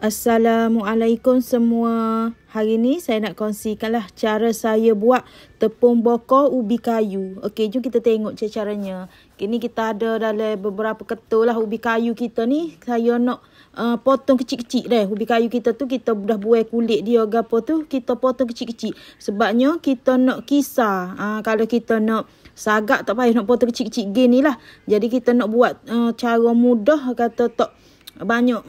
Assalamualaikum semua. Hari ni saya nak kongsikanlah cara saya buat tepung bokor ubi kayu. Okey, jom kita tengok cara caranya. Kini okay, kita ada dalam beberapa ketul lah ubi kayu kita ni. Saya nak uh, potong kecil-kecil dah. Ubi kayu kita tu kita dah buai kulit dia ke apa tu. Kita potong kecil-kecil. Sebabnya kita nak kisar. Uh, kalau kita nak sagak tak payah nak potong kecil-kecil gini lah. Jadi kita nak buat uh, cara mudah kata tak banyak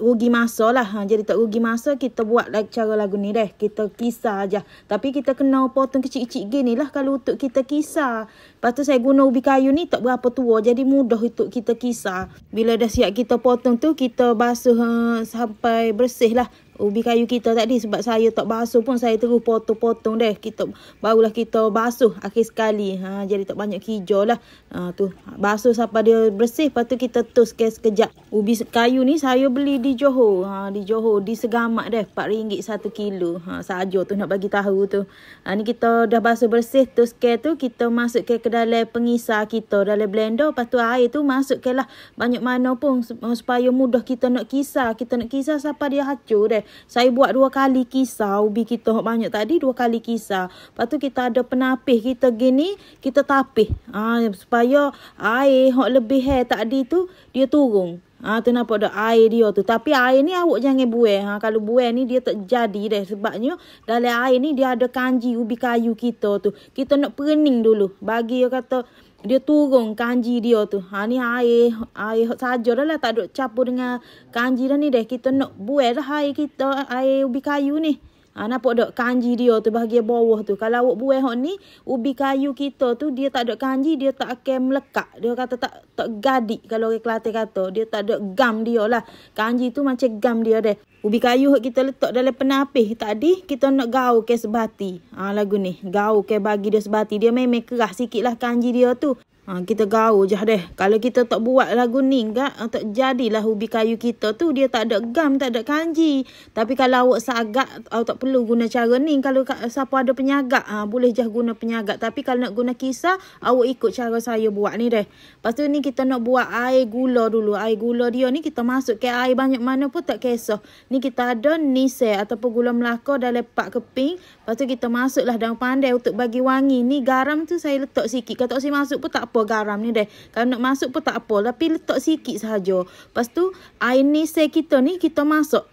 rugi masa lah. Ha, jadi tak rugi masa, kita buat like cara lagu ni deh. Kita kisah aja. Tapi kita kena potong kecil-kecil gini lah kalau untuk kita kisah. Lepas tu saya guna ubi kayu ni tak berapa tua. Jadi mudah untuk kita kisah. Bila dah siap kita potong tu, kita basuh ha, sampai bersih lah ubi kayu kita tadi sebab saya tak basuh pun saya terus potong-potong deh. Kita barulah kita basuh akhir sekali. Ha jadi tak banyak hijau lah. Ha tu basuh sampai dia bersih lepas tu kita tus ke sekejap. Ubi kayu ni saya beli di Johor. Ha di Johor di Segamat deh RM4 satu kilo. Ha saja tu nak bagi tahu tu. Ha ni kita dah basuh bersih tus ke tu kita masuk ke dalam pengisar kita dalam blender lepas tu air tu masuk ke lah banyak mana pun supaya mudah kita nak kisar. Kita nak kisar sampai dia hancur deh. Saya buat dua kali kisar ubi kita banyak tadi dua kali kisar. Lepas tu kita ada penapih kita gini, kita tapih. ha, supaya air hok lebih hai tadi tu dia turun. Ah ha, tu nampak dah air dia tu. Tapi air ni awak jangan buai, Ha kalau buai ni dia tak jadi dah sebabnya dalam air ni dia ada kanji ubi kayu kita tu. Kita nak pening dulu bagi dia kata dia turun kanji dia tu. Ha ni air, air saja dah lah tak duk campur dengan kanji dah ni deh. Kita nak buat dah air kita, air ubi kayu ni. Ha, nampak tak kanji dia tu bahagian bawah tu. Kalau awak buah hok ni, ubi kayu kita tu dia tak ada kanji, dia tak akan melekat. Dia kata tak tak gadik kalau orang Kelantan kata. Dia tak ada gam dia lah. Kanji tu macam gam dia deh. Ubi kayu hok kita letak dalam penapih tadi, kita nak gau ke sebati. Ha, lagu ni, gau ke bagi dia sebati. Dia memang kerah sikit lah kanji dia tu. Ha, kita gaul je deh. Kalau kita tak buat lagu ni enggak, ha, tak jadilah ubi kayu kita tu dia tak ada gam, tak ada kanji. Tapi kalau awak seagak, awak tak perlu guna cara ni. Kalau siapa ada penyagak, ha, boleh je guna penyagak. Tapi kalau nak guna kisah, awak ikut cara saya buat ni deh. Lepas tu ni kita nak buat air gula dulu. Air gula dia ni kita masuk ke air banyak mana pun tak kisah. Ni kita ada nise ataupun gula melaka dah lepak keping. Lepas tu kita masuklah daun pandai untuk bagi wangi. Ni garam tu saya letak sikit. Kalau tak saya masuk pun tak apa apa garam ni deh. Kalau nak masuk pun tak apa. Tapi letak sikit sahaja. Lepas tu air ni say kita ni kita masuk.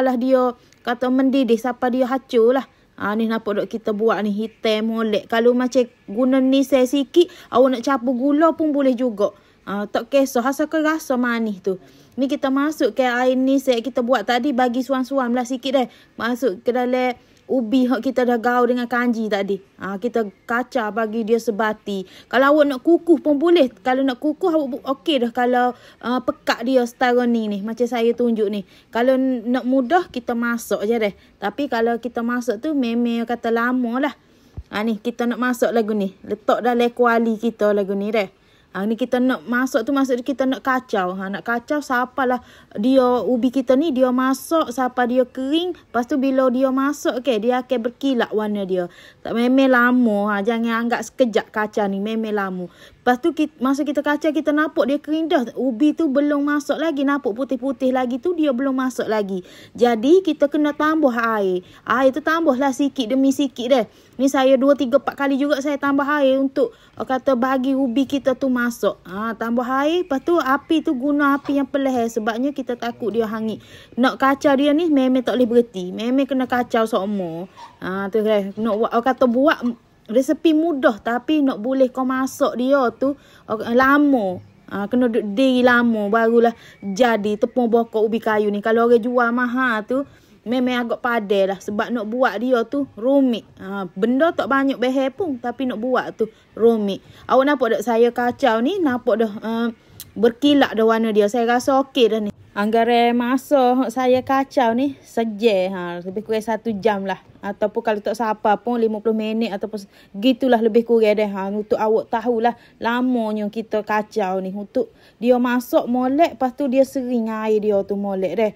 lah dia kata mendidih. Siapa dia hacur lah. Ha, ni nak dok kita buat ni hitam molek. Kalau macam guna ni say sikit. Awak nak capur gula pun boleh juga. Ha, tak kisah. Asalkan rasa manis tu. Ni kita masuk ke air ni saya kita buat tadi bagi suam-suam lah sikit deh. Masuk ke dalam ubi hak kita dah gaul dengan kanji tadi. Ha, kita kaca bagi dia sebati. Kalau awak nak kukuh pun boleh. Kalau nak kukuh awak okey dah kalau uh, pekat dia setara ni ni. Macam saya tunjuk ni. Kalau nak mudah kita masuk je deh. Tapi kalau kita masuk tu memang kata lama lah. Ha, ni kita nak masuk lagu ni. Letak dah lekuali kita lagu ni deh. Ha, ni kita nak masuk tu masuk kita nak kacau. Ha, nak kacau siapalah dia ubi kita ni dia masuk siapa dia kering. Lepas tu bila dia masuk okay, dia akan berkilat warna dia. Tak memang lama. Ha, jangan anggap sekejap kacau ni memang lama. Lepas tu kita, masa kita kacau kita napuk dia kering dah. Ubi tu belum masuk lagi. Napuk putih-putih lagi tu dia belum masuk lagi. Jadi kita kena tambah air. Air tu tambahlah sikit demi sikit dah. Ni saya 2, 3, 4 kali juga saya tambah air untuk kata bagi ubi kita tu masuk. Ha, tambah air. Lepas tu api tu guna api yang peleh. Sebabnya kita takut dia hangi Nak kacau dia ni memang tak boleh berhenti. Memang kena kacau semua. Ha, tu guys. Kan. Nak buat, kata buat resepi mudah tapi nak boleh kau masuk dia tu lama. Ha, kena duduk diri lama barulah jadi tepung bokok ubi kayu ni. Kalau orang jual mahal tu memang agak padai lah sebab nak buat dia tu rumit. Ha, benda tak banyak behe pun tapi nak buat tu rumit. Awak nampak tak saya kacau ni nampak dah uh, berkilat dah warna dia. Saya rasa okey dah ni anggaran masa saya kacau ni sejeh ha lebih kurang satu jam lah ataupun kalau tak siapa pun 50 minit ataupun gitulah lebih kurang deh ha untuk awak tahulah lamanya kita kacau ni untuk dia masuk molek lepas tu dia sering air dia tu molek deh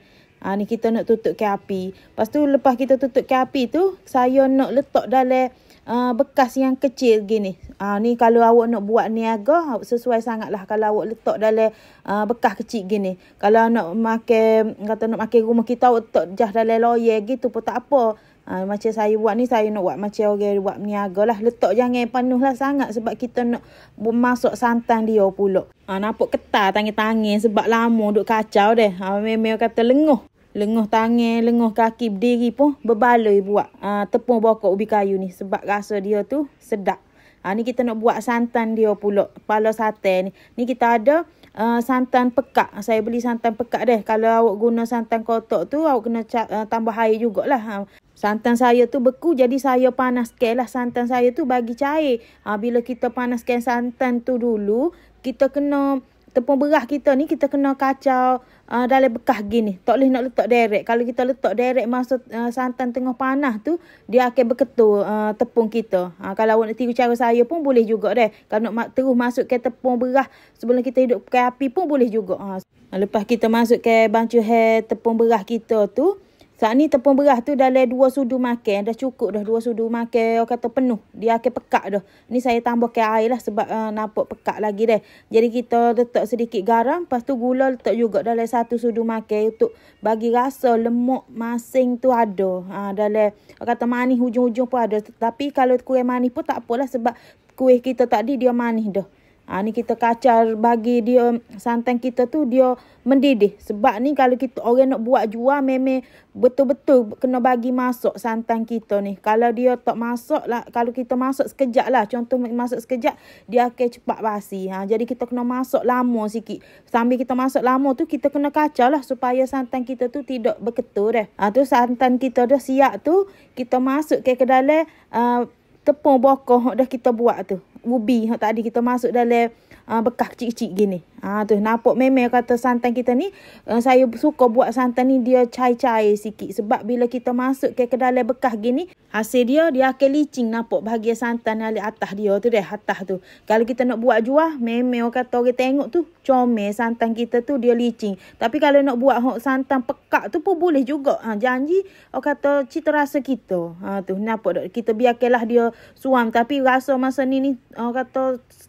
ha ni kita nak tutup ke api lepas tu lepas kita tutup ke api tu saya nak letak dalam Ah, bekas yang kecil gini. Ha, ni kalau awak nak buat niaga sesuai sangat lah kalau awak letak dalam uh, bekas kecil gini. Kalau nak makan kata nak makan rumah kita awak letak jah dalam loyer gitu pun tak apa. Ha, macam saya buat ni saya nak buat macam orang buat niaga lah. Letak jangan penuh lah sangat sebab kita nak masuk santan dia pula. Ha, nampak ketar tangi-tangi sebab lama duduk kacau deh. Ha, Memang kata lenguh lenguh tangan, lenguh kaki berdiri pun berbaloi buat uh, tepung bokok ubi kayu ni sebab rasa dia tu sedap. Ha, ni kita nak buat santan dia pulak kepala sate ni. Ni kita ada uh, santan pekak. Saya beli santan pekak deh. Kalau awak guna santan kotak tu, awak kena uh, tambah air jugalah. Ha. Santan saya tu beku jadi saya panaskan lah santan saya tu bagi cair. Ha, bila kita panaskan santan tu dulu, kita kena tepung beras kita ni kita kena kacau uh, ah, dalam bekah gini. Tak boleh nak letak direct. Kalau kita letak direct masa uh, santan tengah panah tu, dia akan berketul uh, ah, tepung kita. Uh, kalau awak nak tiru cara saya pun boleh juga deh. Kalau nak terus masuk ke tepung berah sebelum kita hidup hidupkan api pun boleh juga. Uh. Lepas kita masuk ke bancuh tepung berah kita tu, Saat ni tepung beras tu dah leh dua sudu makan. Dah cukup dah dua sudu makan. Orang kata penuh. Dia akan pekak dah. Ni saya tambah ke air lah sebab uh, nampak pekak lagi dah. Jadi kita letak sedikit garam. Lepas tu gula letak juga dah leh satu sudu makan. Untuk bagi rasa lemak masing tu ada. Ha, dalam orang kata manis hujung-hujung pun ada. Tapi kalau kurang manis pun tak apalah sebab kuih kita tadi dia manis dah. Ha, ni kita kacar bagi dia santan kita tu dia mendidih. Sebab ni kalau kita orang nak buat jual memang betul-betul kena bagi masuk santan kita ni. Kalau dia tak masuk lah, kalau kita masuk sekejap lah. Contoh masuk sekejap, dia akan cepat basi. Ha, jadi kita kena masuk lama sikit. Sambil kita masuk lama tu, kita kena kacar lah supaya santan kita tu tidak berketul dah. Eh. Ha, tu santan kita dah siap tu, kita masuk ke kedalai... Uh, eh, tepung bokoh dah kita buat tu. Ubi yang tadi kita masuk dalam Ah, bekah kecil-kecil gini. Ha, tu nampak memang kata santan kita ni uh, saya suka buat santan ni dia cair-cair sikit sebab bila kita masuk ke kedalai bekah gini hasil dia dia akan licin nampak bahagian santan ni alik atas dia tu deh atas tu. Kalau kita nak buat juah memang kata orang tengok tu comel santan kita tu dia licin. Tapi kalau nak buat hok santan pekak tu pun boleh juga. Ha, janji orang kata cita rasa kita. Ha, tu nampak dok kita biarkanlah dia suam tapi rasa masa ni ni orang kata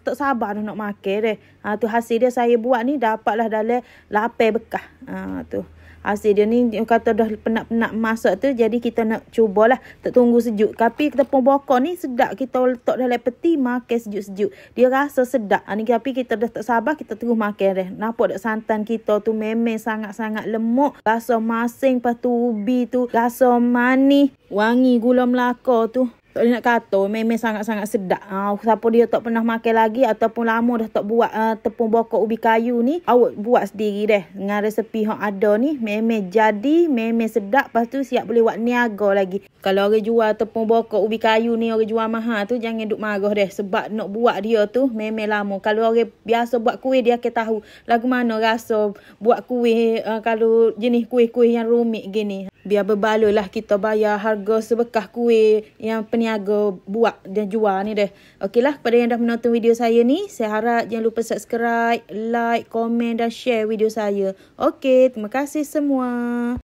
tak sabar nak makan makan dia. Ha, tu hasil dia saya buat ni dapatlah dalam lapai bekah. Ha, tu. Hasil dia ni kata dah penat-penat masak tu. Jadi kita nak cubalah. Tak tunggu sejuk. Tapi tepung bokor ni sedap. Kita letak dalam peti makan sejuk-sejuk. Dia rasa sedap. Ha, ni, tapi kita dah tak sabar kita terus makan dia. Nampak tak santan kita tu memang sangat-sangat lemuk. Rasa masing patu ubi tu. Rasa manis. Wangi gula melaka tu. Tak boleh nak kata memang sangat-sangat sedap. Ha, siapa dia tak pernah makan lagi ataupun lama dah tak buat uh, tepung bokok ubi kayu ni. Awak buat sendiri deh. Dengan resepi yang ada ni memang jadi, memang sedap. Lepas tu siap boleh buat niaga lagi. Kalau orang jual tepung bokok ubi kayu ni, orang jual mahal tu jangan duk marah deh. Sebab nak buat dia tu memang lama. Kalau orang biasa buat kuih dia akan tahu lagu mana rasa buat kuih uh, kalau jenis kuih-kuih yang rumit gini biar lah kita bayar harga sebekah kuih yang peniaga buat dan jual ni deh. lah, kepada yang dah menonton video saya ni, saya harap jangan lupa subscribe, like, komen dan share video saya. Okey, terima kasih semua.